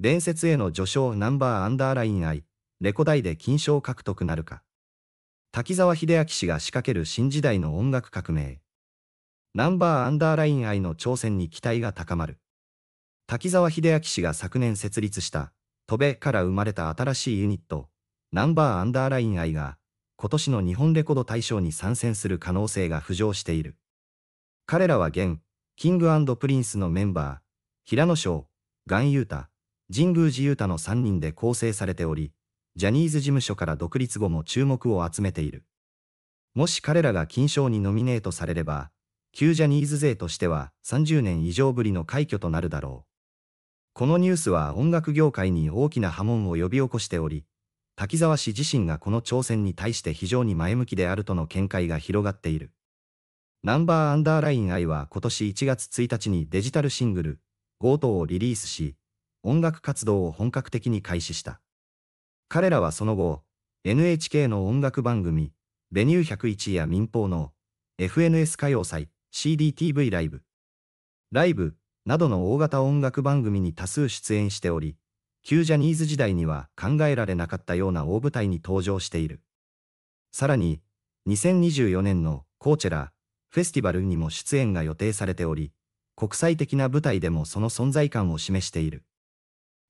伝説への序章ナンバーアンダーライン愛、レコ大で金賞獲得なるか。滝沢秀明氏が仕掛ける新時代の音楽革命。ナンバーアンダーライン愛の挑戦に期待が高まる。滝沢秀明氏が昨年設立した、戸部から生まれた新しいユニット、ナンバーアンダーライン愛が、今年の日本レコード大賞に参戦する可能性が浮上している。彼らは現、キングプリンスのメンバー、平野翔、ガンユータ、神宮寺雄太の3人で構成されており、ジャニーズ事務所から独立後も注目を集めている。もし彼らが金賞にノミネートされれば、旧ジャニーズ勢としては30年以上ぶりの快挙となるだろう。このニュースは音楽業界に大きな波紋を呼び起こしており、滝沢氏自身がこの挑戦に対して非常に前向きであるとの見解が広がっている。ナンバーアンダーライン愛は今年1月1日にデジタルシングル、ゴートをリリースし、音楽活動を本格的に開始した。彼らはその後、NHK の音楽番組、ベニュー101や民放の FNS 歌謡祭、CDTV ライブ、ライブなどの大型音楽番組に多数出演しており、旧ジャニーズ時代には考えられなかったような大舞台に登場している。さらに、2024年のコーチェラフェスティバルにも出演が予定されており、国際的な舞台でもその存在感を示している。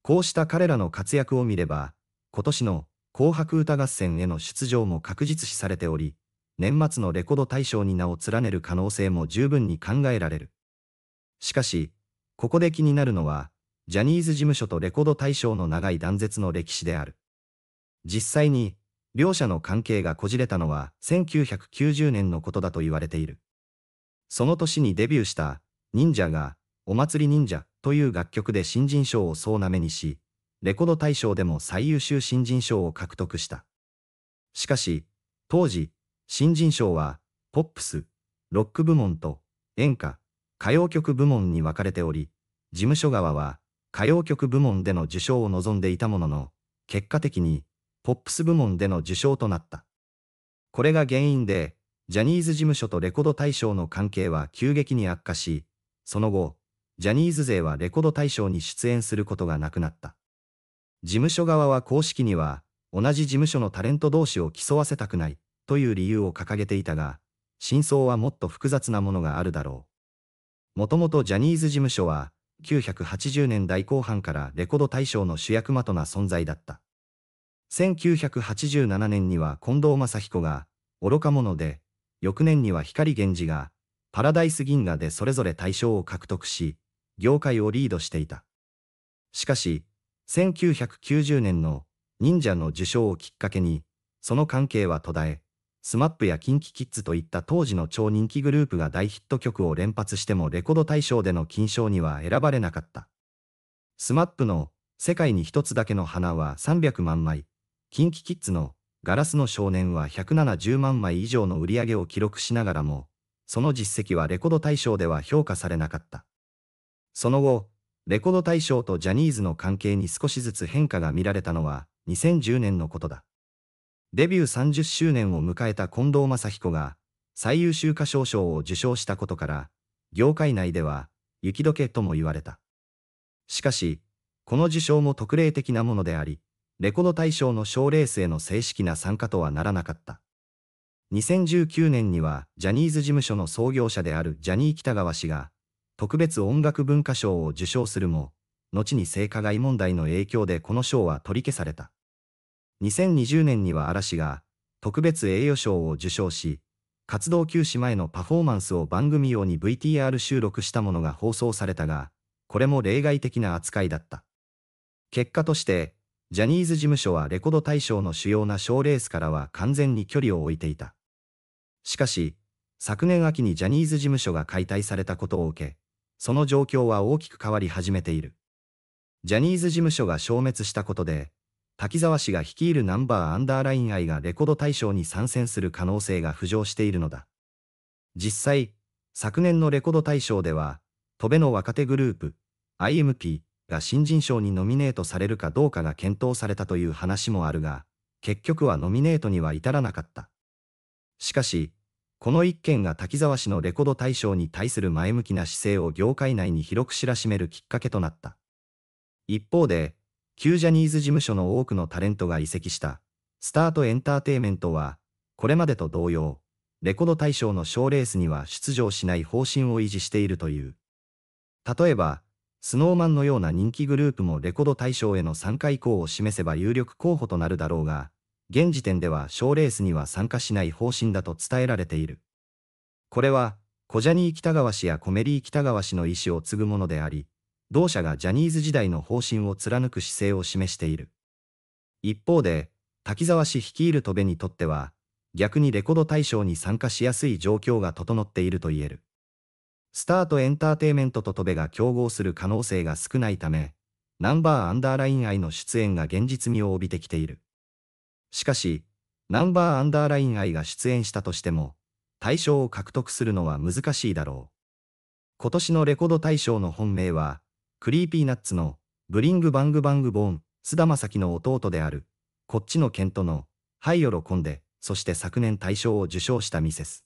こうした彼らの活躍を見れば、今年の紅白歌合戦への出場も確実視されており、年末のレコード大賞に名を連ねる可能性も十分に考えられる。しかし、ここで気になるのは、ジャニーズ事務所とレコード大賞の長い断絶の歴史である。実際に、両者の関係がこじれたのは1990年のことだと言われている。その年にデビューした、忍者が、お祭り忍者という楽曲で新人賞を総なめにし、レコード大賞でも最優秀新人賞を獲得した。しかし、当時、新人賞は、ポップス、ロック部門と、演歌、歌謡曲部門に分かれており、事務所側は、歌謡曲部門での受賞を望んでいたものの、結果的に、ポップス部門での受賞となった。これが原因で、ジャニーズ事務所とレコード大賞の関係は急激に悪化し、その後、ジャニーズ勢はレコード大賞に出演することがなくなった。事務所側は公式には、同じ事務所のタレント同士を競わせたくない、という理由を掲げていたが、真相はもっと複雑なものがあるだろう。もともとジャニーズ事務所は、9 8 0年代後半からレコード大賞の主役的な存在だった。1987年には近藤正彦が、愚か者で、翌年には光源氏が、パラダイス銀河でそれぞれ大賞を獲得し、業界をリードしていた。しかし、1990年の忍者の受賞をきっかけに、その関係は途絶え、smap や KinKiKids といった当時の超人気グループが大ヒット曲を連発してもレコード大賞での金賞には選ばれなかった。smap の世界に一つだけの花は300万枚、KinKiKids のガラスの少年は170万枚以上の売り上げを記録しながらも、その実績はレコード大賞では評価されなかった。その後、レコード大賞とジャニーズの関係に少しずつ変化が見られたのは2010年のことだ。デビュー30周年を迎えた近藤正彦が最優秀歌唱賞を受賞したことから、業界内では雪解けとも言われた。しかし、この受賞も特例的なものであり、レコード大賞の賞レースへの正式な参加とはならなかった。2019年にはジャニーズ事務所の創業者であるジャニー北川氏が特別音楽文化賞を受賞するも、後に性加害問題の影響でこの賞は取り消された。2020年には嵐が特別栄誉賞を受賞し、活動休止前のパフォーマンスを番組用に VTR 収録したものが放送されたが、これも例外的な扱いだった。結果として、ジャニーズ事務所はレコード大賞の主要な賞レースからは完全に距離を置いていた。しかし、昨年秋にジャニーズ事務所が解体されたことを受け、その状況は大きく変わり始めている。ジャニーズ事務所が消滅したことで、滝沢氏が率いるナンバーアンダーライン愛がレコード大賞に参戦する可能性が浮上しているのだ。実際、昨年のレコード大賞では、戸部の若手グループ、IMP が新人賞にノミネートされるかどうかが検討されたという話もあるが、結局はノミネートには至らなかった。しかし、この一件が滝沢氏のレコード大賞に対する前向きな姿勢を業界内に広く知らしめるきっかけとなった。一方で、旧ジャニーズ事務所の多くのタレントが移籍した、スタートエンターテイメントは、これまでと同様、レコード大賞の賞レースには出場しない方針を維持しているという。例えば、スノーマンのような人気グループもレコード大賞への参加意向を示せば有力候補となるだろうが、現時点では賞レースには参加しない方針だと伝えられている。これは、小ジャニー北川氏やコメリー北川氏の意思を継ぐものであり、同社がジャニーズ時代の方針を貫く姿勢を示している。一方で、滝沢氏率いる戸部にとっては、逆にレコード大賞に参加しやすい状況が整っていると言える。スタートエンターテイメントと戸部が競合する可能性が少ないため、ナンバーアンダーライン愛の出演が現実味を帯びてきている。しかし、ナンバーアンダーライン愛が出演したとしても、大賞を獲得するのは難しいだろう。今年のレコード大賞の本命は、クリーピーナッツのブリングバングバングボーン、菅田正樹の弟である、こっちのケントの、はい喜んで、そして昨年大賞を受賞したミセス。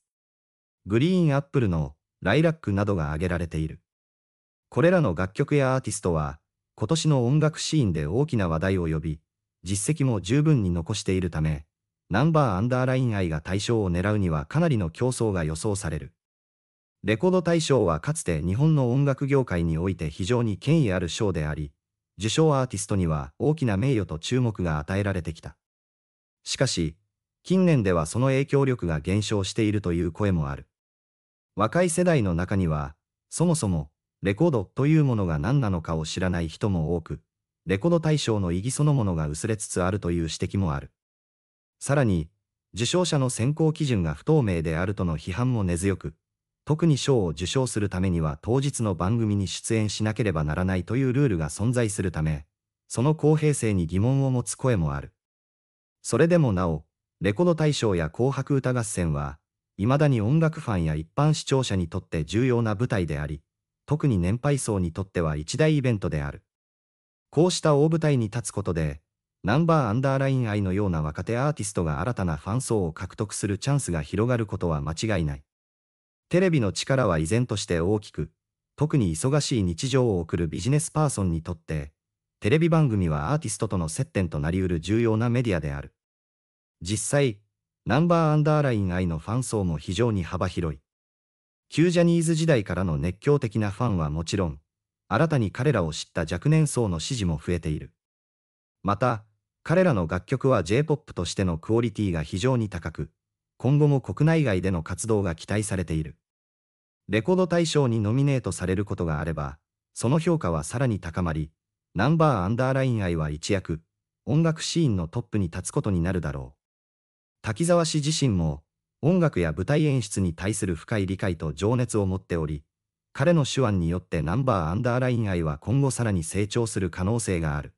グリーンアップルのライラックなどが挙げられている。これらの楽曲やアーティストは、今年の音楽シーンで大きな話題を呼び、実績も十分に残しているため、ナンバーアンダーライン愛が対象を狙うにはかなりの競争が予想される。レコード大賞はかつて日本の音楽業界において非常に権威ある賞であり、受賞アーティストには大きな名誉と注目が与えられてきた。しかし、近年ではその影響力が減少しているという声もある。若い世代の中には、そもそもレコードというものが何なのかを知らない人も多く、レコード大賞の意義そのものが薄れつつあるという指摘もある。さらに、受賞者の選考基準が不透明であるとの批判も根強く、特に賞を受賞するためには当日の番組に出演しなければならないというルールが存在するため、その公平性に疑問を持つ声もある。それでもなお、レコード大賞や紅白歌合戦は、未だに音楽ファンや一般視聴者にとって重要な舞台であり、特に年配層にとっては一大イベントである。こうした大舞台に立つことで、ナンバーアンダーライン愛のような若手アーティストが新たなファン層を獲得するチャンスが広がることは間違いない。テレビの力は依然として大きく、特に忙しい日常を送るビジネスパーソンにとって、テレビ番組はアーティストとの接点となりうる重要なメディアである。実際、ナンバーアンダーライン愛のファン層も非常に幅広い。旧ジャニーズ時代からの熱狂的なファンはもちろん、新たに彼らを知った若年層の支持も増えている。また、彼らの楽曲は J-POP としてのクオリティが非常に高く、今後も国内外での活動が期待されている。レコード大賞にノミネートされることがあれば、その評価はさらに高まり、ナンバーアンダーライン愛は一躍、音楽シーンのトップに立つことになるだろう。滝沢氏自身も、音楽や舞台演出に対する深い理解と情熱を持っており、彼の手腕によってナンバーアンダーライン愛は今後さらに成長する可能性がある。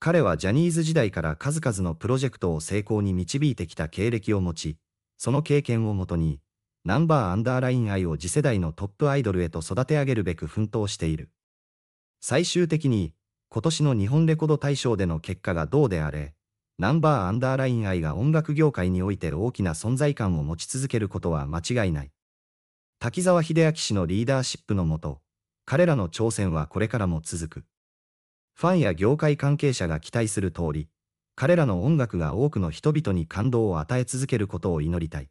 彼はジャニーズ時代から数々のプロジェクトを成功に導いてきた経歴を持ち、その経験をもとに、ナンバーアンダーライン愛を次世代のトップアイドルへと育て上げるべく奮闘している。最終的に、今年の日本レコード大賞での結果がどうであれ、ナンバーアンダーライン愛が音楽業界において大きな存在感を持ち続けることは間違いない。滝沢秀明氏のリーダーシップのもと、彼らの挑戦はこれからも続く。ファンや業界関係者が期待する通り、彼らの音楽が多くの人々に感動を与え続けることを祈りたい。